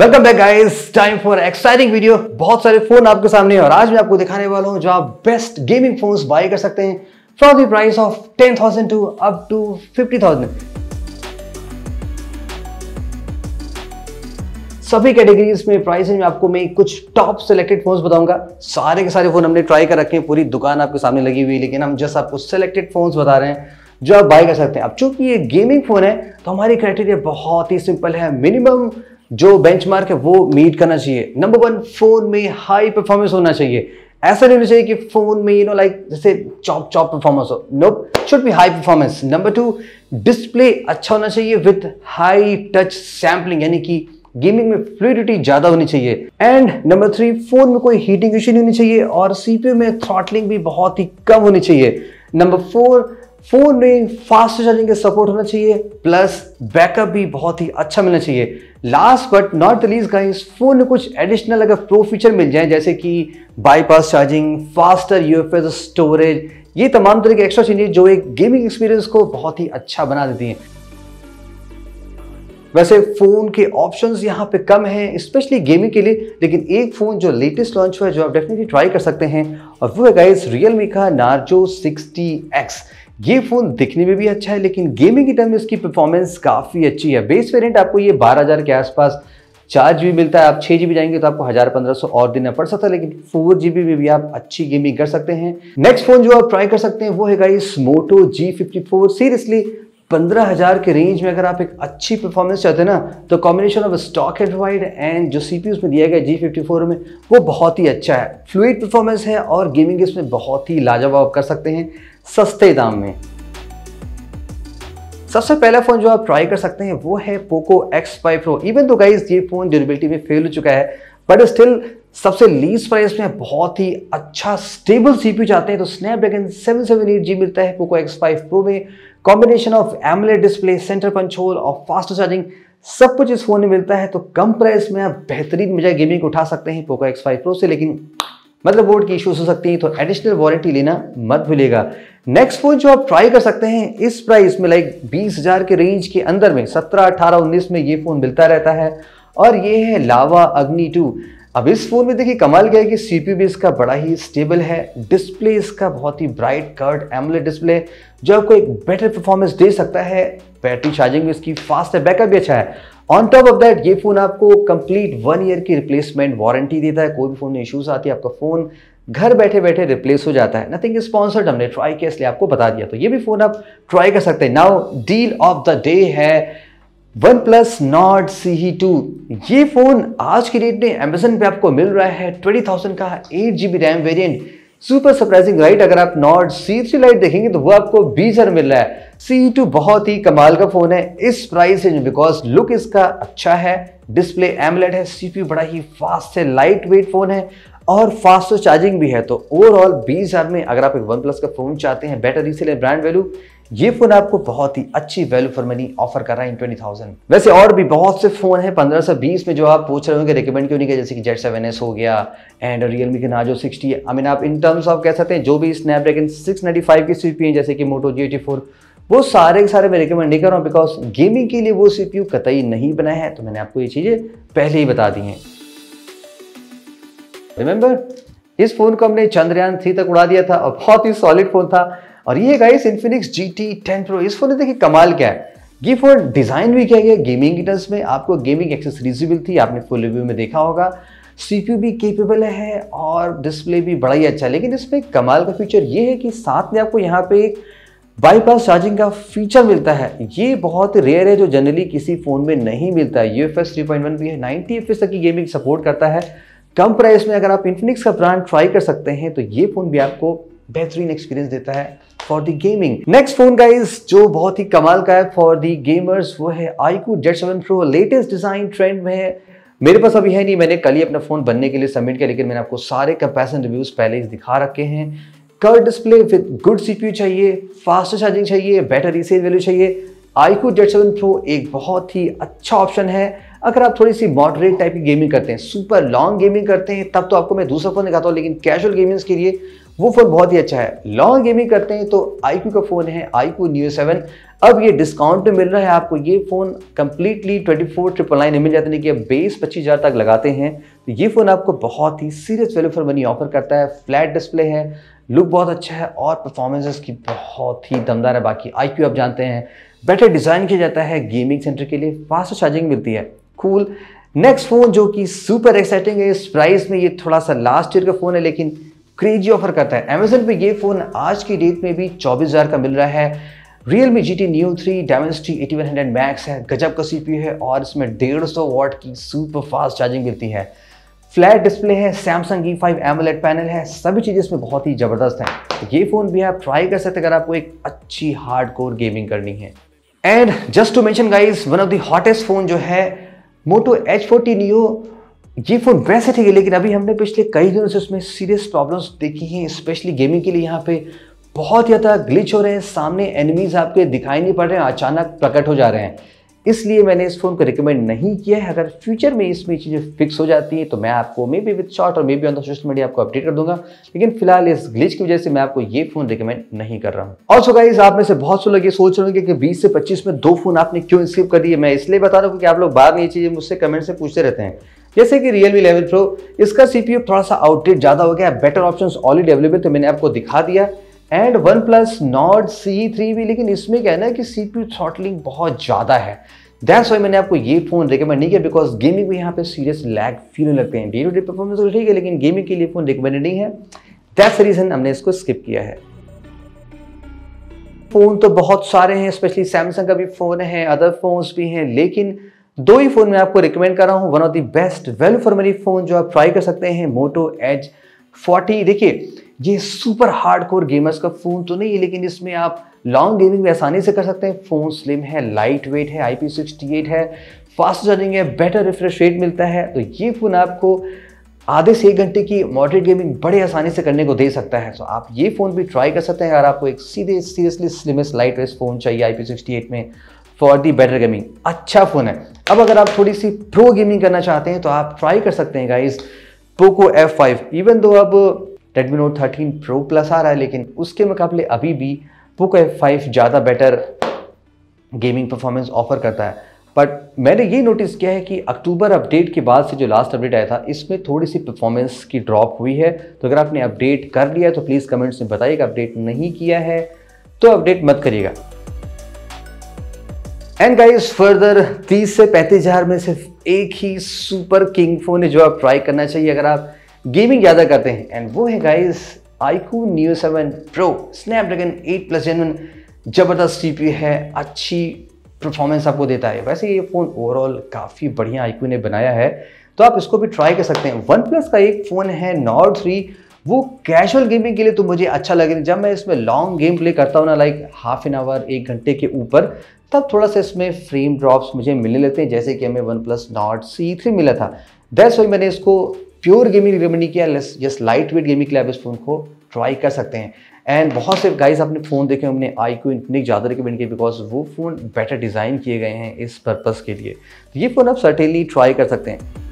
welcome back guys time for exciting video बहुत सारे phone आपके सामने हैं और आज मैं आपको दिखाने वाला हूं जो आप बेस्ट गेमिंग फोन्स बाय कर सकते हैं from the price of thousand two up to thousand सभी कैटेगरीज में प्राइस में आपको मैं कुछ टॉप सिलेक्टेड फोन्स बताऊंगा सारे के सारे फोन हमने ट्राई कर रखे हैं पूरी दुकान आपके सामने लगी हुई है लेकिन हम जस्ट आपको सिलेक्टेड फोन्स बता रहे हैं जो आप बाय कर सकते हैं अब चूंकि ये गेमिंग फोन है तो हमारी क्राइटेरिया बहुत ही सिंपल है मिनिमम जो बेंचमार्क है वो मीट करना चाहिए नंबर वन फोन में हाई परफॉर्मेंस होना चाहिए ऐसा नहीं होना चाहिए कि फोन में यू नो लाइक जैसे चॉप चॉप परफॉर्मेंस हो no should be high performance number two display अच्छा होना चाहिए विथ हाई टच सैम्पलिंग यानी कि गेमिंग में फ्लूडिटी ज़्यादा होनी चाहिए एंड नंबर थ्री फोन में कोई हीटिंग इशू नहीं होनी चाहिए और सीपीयू में थ्रॉटलिंग भी बहुत ही कम होनी चाहिए नंबर फोर फ़ोन में फास्ट चार्जिंग का सपोर्ट होना चाहिए प्लस बैकअप भी बहुत ही अच्छा मिलना चाहिए लास्ट बट नॉट लीज का इस फ़ोन में कुछ एडिशनल अगर प्रो फीचर मिल जाए जैसे कि bypass charging faster U storage ये तमाम तरह के एक्स्ट्रा चेंजेस जो एक गेमिंग एक्सपीरियंस को बहुत ही अच्छा बना देती हैं वैसे फ़ोन के ऑप्शंस यहाँ पे कम हैं स्पेशली गेमिंग के लिए लेकिन एक फ़ोन जो लेटेस्ट लॉन्च हुआ है जो आप डेफिनेटली ट्राई कर सकते हैं और वो है गाइस रियलमी का नार्जो सिक्सटी एक्स ये फ़ोन दिखने में भी अच्छा है लेकिन गेमिंग की टर्म में उसकी परफॉर्मेंस काफ़ी अच्छी है बेस वेरिएंट आपको ये बारह हज़ार के आसपास चार जी मिलता है आप छह जी जाएंगे तो आपको हज़ार पंद्रह सौ और देना पड़ सकता है लेकिन फोर जी में भी आप अच्छी गेमिंग कर सकते हैं नेक्स्ट फ़ोन जो आप ट्राई कर सकते हैं वो है guys Moto G fifty four seriously पंद्रह हज़ार के रेंज में अगर आप एक अच्छी परफॉर्मेंस चाहते हैं ना तो combination of stock head wide and जो सी उसमें दिया गया जी फिफ्टी फोर में वो बहुत ही अच्छा है फ्लूड परफॉर्मेंस है और गेमिंग इसमें बहुत ही लाजवाब कर सकते हैं सस्ते दाम में सबसे पहला फ़ोन जो आप ट्राई कर सकते हैं वो है Poco X five Pro even तो गाइज ये फ़ोन ड्यूरेबिलिटी में फेल हो चुका है बट स्टिल सबसे लीज प्राइस में बहुत ही अच्छा स्टेबल सीपी चाहते हैं तो स्नैपड्रैगन जी मिलता है पोको एक्स फाइव प्रो में combination of AMOLED display center control और फास्ट चार्जिंग सब कुछ इस फोन में मिलता है तो कम प्राइस में आप बेहतरीन मजा गेमिंग उठा सकते हैं पोको एक्स फाइव प्रो से लेकिन मतलब बोर्ड की इश्यूज हो सकती हैं तो एडिशनल वारंटी लेना मत भूलेगा नेक्स्ट फोन जो आप ट्राई कर सकते हैं इस प्राइस में लाइक बीस हजार के रेंज के अंदर में सत्रह अठारह उन्नीस में ये फोन मिलता रहता है और ये है लावा अग्नि टू अब इस फ़ोन में देखिए कमाल क्या है कि सीपी भी इसका बड़ा ही स्टेबल है डिस्प्ले इसका बहुत ही ब्राइट कर्ड एमलेट डिस्प्ले जो आपको एक बेटर परफॉर्मेंस दे सकता है बैटरी चार्जिंग भी इसकी फास्ट है बैकअप भी अच्छा है ऑन टॉप ऑफ दैट ये फ़ोन आपको कंप्लीट वन ईयर की रिप्लेसमेंट वारंटी देता है कोई भी फ़ोन में इशूज़ आती है आपका फ़ोन घर बैठे बैठे रिप्लेस हो जाता है नथिंग स्पॉन्सर्ड हमने ट्राई किया इसलिए आपको बता दिया तो ये भी फ़ोन आप ट्राई कर सकते हैं now deal of the day है OnePlus Nord CE two ये फ़ोन आज की डेट में अमेजन पे आपको मिल रहा है ट्वेंटी थाउजेंड का eight G B RAM variant super surprising right अगर आप नॉट सी थ्री लाइट देखेंगे तो वो आपको बीस हज़ार मिल रहा है सी टू बहुत ही कमाल का फ़ोन है इस प्राइस रेंज बिकॉज लुक इसका अच्छा है डिस्प्ले एमलेट है पी बड़ा ही फास्ट है लाइट वेट फ़ोन है और फास्ट चार्जिंग भी है तो ओवरऑल बीस हज़ार में अगर आप एक वन प्लस का फ़ोन चाहते हैं बेटर रीसेल ले ब्रांड वैल्यू ये फोन आपको बहुत ही अच्छी वैल्यू फॉर मनी ऑफर कर रहा है इन ट्वेंटी थाउजेंड वैसे और भी बहुत से फोन है पंद्रह से बीस में जो आप पूछ रहे होंगे रिकमेंड क्यों नहीं किया जैसे कि जेट सेवन एस हो गया एंड रियलमी के नाजो सिक्सटी आई मीन आप इन टर्म्स ऑफ कह सकते हैं जो भी स्नैपड्रैगन सिक्स नाइन्टी फाइव की सी है जैसे कि मोटो जी एटी फोर वो सारे के सारे मैं रिकमेंड नहीं कर रहा हूँ बिकॉज गेमिंग के लिए वो सी पी यू कतई नहीं बनाया है तो मैंने आपको ये चीज़ें पहले ही बता दी हैं रिमेंबर इस फोन को हमने चंद्रयान थ्री तक उड़ा दिया था और बहुत ही सॉलिड फोन था और ये guys Infinix G T ten Pro इस फोन देखिए कमाल क्या है ये फोन डिज़ाइन भी किया गया गेमिंग गिटर्स में आपको गेमिंग एक्सेसरीज भी मिलती है आपने फुल रिव्यू में देखा होगा सी भी केपेबल है और डिस्प्ले भी बड़ा ही अच्छा है लेकिन इसमें कमाल का फीचर ये है कि साथ में आपको यहाँ पे एक बाईपास चार्जिंग का फीचर मिलता है ये बहुत रेयर है जो जनरली किसी फ़ोन में नहीं मिलता है U F S three point one भी है नाइनटी एफ एस तक की गेमिंग सपोर्ट करता है कम प्राइस में अगर आप इन्फिनिक्स का ब्रांड ट्राई कर सकते हैं तो ये फ़ोन भी आपको बेहतरीन एक्सपीरियंस देता है for the gaming next phone guys जो बहुत ही कमाल का है फॉर दी गेमर्स वो है iQOO Z seven Pro latest design trend में है मेरे पास अभी है नहीं मैंने कल ही अपना फ़ोन बनने के लिए सबमिट किया लेकिन मैंने आपको सारे कंपेरिजन रिव्यूज़ पहले ही दिखा रखे हैं कर डिस्प्ले विद गुड सीपीयू चाहिए फास्ट चार्जिंग चाहिए बैटरी सेल वैल्यू चाहिए आईकू जेट सेवन प्रो एक बहुत ही अच्छा ऑप्शन है अगर आप थोड़ी सी मॉडरेट टाइप की गेमिंग करते हैं सुपर लॉन्ग गेमिंग करते हैं तब तो आपको मैं दूसरा फ़ोन दिखाता हूँ लेकिन कैजुअल गेमिंग्स के लिए वो फ़ोन बहुत ही अच्छा है लॉन्ग गेमिंग करते हैं तो आई का फ़ोन है आई क्यू न्यू सेवन अब ये डिस्काउंट में मिल रहा है आपको ये phone completely twenty four triple nine एम मिल जाता हैं कि आप बेस पच्चीस हज़ार तक लगाते हैं तो ये फ़ोन आपको बहुत ही serious value for money offer करता है फ्लैट डिस्प्ले है लुक बहुत अच्छा है और परफॉर्मेंस की बहुत ही दमदार है बाकी आई आप जानते हैं बेटर डिज़ाइन किया जाता है गेमिंग सेंटर के लिए फास्ट चार्जिंग मिलती है कूल नेक्स्ट फ़ोन जो कि सुपर एक्साइटिंग है इस प्राइस में ये थोड़ा सा लास्ट ईयर का फ़ोन है लेकिन क्रेजी ऑफर करता है अमेजन पे ये फ़ोन आज की डेट में भी चौबीस हज़ार का मिल रहा है Realme G T Neo three Dimensity eighty one hundred Max है गजब का सी पी है और इसमें डेढ़ सौ वॉट की सुपर फास्ट चार्जिंग मिलती है फ्लैट डिस्प्ले है Samsung E five AMOLED panel है सभी चीज़ें इसमें बहुत ही ज़बरदस्त हैं तो ये फ़ोन भी आप ट्राई कर सकते अगर आपको एक अच्छी हार्ड कोर गेमिंग करनी है and just to mention guys one of the hottest phone जो है मोटो एच फोर्टी नियो ये फ़ोन वैसे ठीक है लेकिन अभी हमने पिछले कई दिनों से उसमें सीरियस प्रॉब्लम्स देखी हैं स्पेशली गेमिंग के लिए यहाँ पे बहुत ज़्यादा ग्लिच हो रहे हैं सामने एनिमीज़ आपके दिखाई नहीं पड़ रहे हैं अचानक प्रकट हो जा रहे हैं इसलिए मैंने इस फ़ोन को रिकमेंड नहीं किया है अगर फ्यूचर में इसमें चीज़ें फिक्स हो जाती हैं तो मैं आपको मे बी विद शॉर्ट और maybe on the social media आपको अपडेट कर दूंगा लेकिन फिलहाल इस ग्लिच की वजह से मैं आपको ये फ़ोन रिकमेंड नहीं कर रहा हूँ और सो गाइस आप में से बहुत से लोग ये सोच रहे होंगे कि बीस से पच्चीस में दो फ़ोन आपने क्यों स्किप कर दिए मैं इसलिए बता रहा हूँ क्योंकि आप लोग बाद में ये चीज़ें मुझसे कमेंट से पूछते रहते हैं जैसे कि रियलमी इलेवन प्रो इसका सी थोड़ा सा आउटडेट ज़्यादा हो गया बेटर ऑप्शन ऑलरेडी अवेलेबल तो मैंने आपको दिखा दिया and OnePlus Nord CE three भी लेकिन इसमें क्या है ना कि सी पी थ्रॉटलिंग बहुत ज़्यादा है दैट्स वाई मैंने आपको ये फोन रिकमेंड नहीं किया बिकॉज गेमिंग में यहाँ पे सीरियस लैग फील होने लगते हैं डे टू डे परफॉर्मेंस तो ठीक है लेकिन गेमिंग के लिए फोन रिकमेंडेड नहीं है दैट्स रीज़न हमने इसको स्किप किया है फ़ोन तो बहुत सारे हैं स्पेशली सैमसंग का भी फ़ोन है अदर फोन्स भी हैं लेकिन दो ही फ़ोन मैं आपको रिकमेंड कर रहा हूँ one of the best well for मेरी फ़ोन जो आप ट्राई कर सकते हैं मोटो एज 40 देखिए ये सुपर हार्डकोर गेमर्स का फ़ोन तो नहीं है लेकिन इसमें आप लॉन्ग गेमिंग भी आसानी से कर सकते हैं फ़ोन स्लिम है लाइट वेट है आई है फास्ट चार्जिंग है बेटर रिफ्रेश रेट मिलता है तो ये फ़ोन आपको आधे से एक घंटे की मॉडरेट गेमिंग बड़े आसानी से करने को दे सकता है तो आप ये फ़ोन भी ट्राई कर सकते हैं अगर आपको एक सीधे seriously slimmest lightest phone चाहिए आई में फॉर दी बेटर गेमिंग अच्छा फ़ोन है अब अगर आप थोड़ी सी प्रो गेमिंग करना चाहते हैं तो आप ट्राई कर सकते हैं guys Poco F five even though अब Redmi Note thirteen Pro plus आ रहा है लेकिन उसके मुकाबले अभी भी पोको एफ फाइव ज़्यादा बेटर गेमिंग परफॉर्मेंस ऑफर करता है बट मैंने ये नोटिस किया है कि अक्टूबर अपडेट के बाद से जो लास्ट अपडेट आया था इसमें थोड़ी सी परफॉर्मेंस की ड्रॉप हुई है तो अगर आपने अपडेट कर लिया तो प्लीज़ कमेंट्स में बताइएगा अपडेट नहीं किया है तो अपडेट मत करिएगा एंड गाइस फर्दर 30 से पैंतीस हज़ार में सिर्फ एक ही सुपर किंग फ़ोन है जो आप ट्राई करना चाहिए अगर आप गेमिंग ज़्यादा करते हैं एंड वो है guys iQOO Neo seven Pro Snapdragon 8 plus gen one ज़बरदस्त सी है अच्छी परफॉर्मेंस आपको देता है वैसे ये फ़ोन ओवरऑल काफ़ी बढ़िया आईकू ने बनाया है तो आप इसको भी ट्राई कर सकते हैं वन प्लस का एक फ़ोन है नॉर्ड थ्री वो कैजुअल गेमिंग के लिए तो मुझे अच्छा लगे जब मैं इसमें लॉन्ग गेम प्ले करता हूँ ना लाइक हाफ एन आवर एक घंटे के ऊपर तब थोड़ा सा इसमें फ्रेम ड्रॉप्स मुझे मिलने लगते हैं जैसे कि हमें OnePlus Nord CE three मिला था दैट्स वाई मैंने इसको प्योर गेमिंग रिकमेंड नहीं किया जस्ट लाइट वेट गेमिंग के लिए आप इस फ़ोन को ट्राई कर सकते हैं एंड बहुत से गाइस आपने फ़ोन देखे हमने आई को इतने ज़्यादा रिकमेंड किया बिकॉज वो फ़ोन बेटर डिज़ाइन किए गए हैं इस पर्पज़ के लिए तो ये फ़ोन आप सर्टेनली ट्राई कर सकते हैं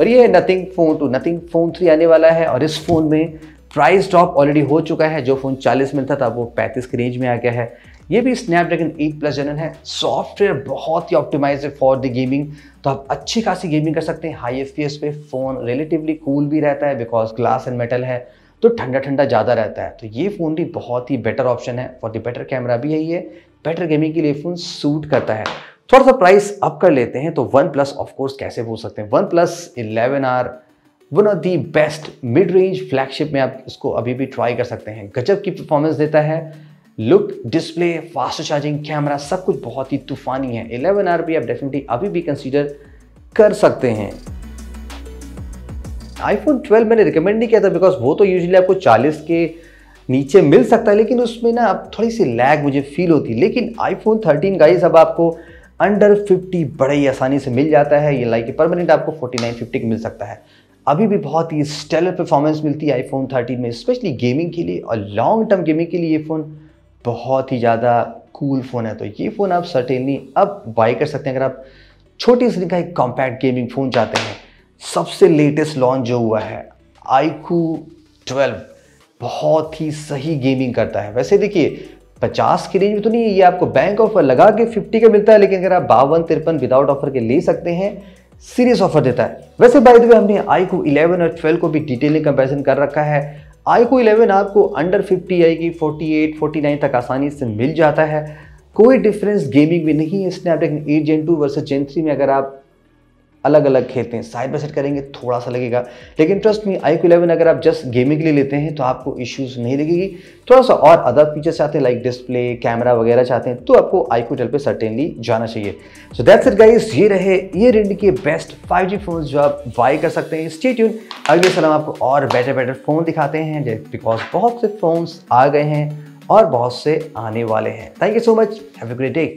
और ये है Nothing Phone two Nothing Phone three आने वाला है और इस फ़ोन में प्राइस ड्रॉप ऑलरेडी हो चुका है जो फ़ोन 40 में था, था वो 35 के रेंज में आ गया है ये भी स्नैपड्रैगन 8 प्लस जनन है सॉफ्टवेयर बहुत ही ऑप्टिमाइज है फॉर द गेमिंग तो आप अच्छी खासी गेमिंग कर सकते हैं हाई एफ पे फ़ोन रिलेटिवली कूल भी रहता है बिकॉज ग्लास एंड मेटल है तो ठंडा ठंडा ज़्यादा रहता है तो ये फ़ोन भी बहुत ही बेटर ऑप्शन है फॉर द बेटर कैमरा भी है ये बेटर गेमिंग के लिए फ़ोन सूट करता है थोड़ा सा प्राइस अप कर लेते हैं तो वन प्लस ऑफकोर्स कैसे बोल सकते हैं OnePlus eleven R one of the best mid range flagship में आप इसको अभी भी ट्राई कर सकते हैं गजब की परफॉर्मेंस देता है look display fast charging camera सब कुछ बहुत ही तूफानी है 11 आर आप डेफिनेटली अभी भी कंसीडर कर सकते हैं आईफोन 12 मैंने रिकमेंड नहीं किया था बिकॉज वो तो यूजली आपको 40 के नीचे मिल सकता है लेकिन उसमें ना अब थोड़ी सी लैग मुझे फील होती लेकिन आईफोन का ही अब आपको अंडर 50 बड़े ही आसानी से मिल जाता है ये लाइक परमानेंट आपको फिफ्टी मिल सकता है अभी भी बहुत ही स्टेलर परफॉर्मेंस मिलती है आईफोन 13 में स्पेशली गेमिंग के लिए और लॉन्ग टर्म गेमिंग के लिए ये फ़ोन बहुत ही ज़्यादा कूल फ़ोन है तो ये फ़ोन आप सर्टेनली अब बाई कर सकते हैं अगर आप छोटी सी का एक कॉम्पैक्ट गेमिंग फ़ोन चाहते हैं सबसे लेटेस्ट लॉन्च जो हुआ है आईकू 12 बहुत ही सही गेमिंग करता है वैसे देखिए 50 की रेंज में तो नहीं है ये आपको बैंक ऑफर लगा के 50 का मिलता है लेकिन अगर आप बावन तिरपन विदाउट ऑफर के ले सकते हैं सीरियस ऑफर देता है वैसे बाय द वे हमने आईकू 11 इलेवन और ट्वेल्व को भी डिटेल कंपेरिजन कर रखा है आई को इलेवन आपको अंडर फिफ्टी आई की फोर्टी एट फोर्टी नाइन तक आसानी से मिल जाता है कोई डिफरेंस गेमिंग में नहीं है Snapdragon eight gen two versus gen three में अगर आप अलग अलग खेलते हैं साइड बाई साइड करेंगे थोड़ा सा लगेगा लेकिन trust me iQOO eleven अगर आप जस्ट गेमिंग के लिए लेते हैं तो आपको इश्यूज़ नहीं लगेगी थोड़ा सा और अदर फीचर्स चाहते हैं लाइक डिस्प्ले कैमरा वगैरह चाहते हैं तो आपको आई क्यू पे सर्टेनली जाना चाहिए सो दैट्स इट गाइस ये रहे ये रेड के बेस्ट फाइव जी जो आप बाई कर सकते हैं स्टे ट्यून अगले साल हम आपको और बेटर बेटर फ़ोन दिखाते हैं बिकॉज बहुत से फ़ोन्स आ गए हैं और बहुत से आने वाले हैं thank you so much have a great day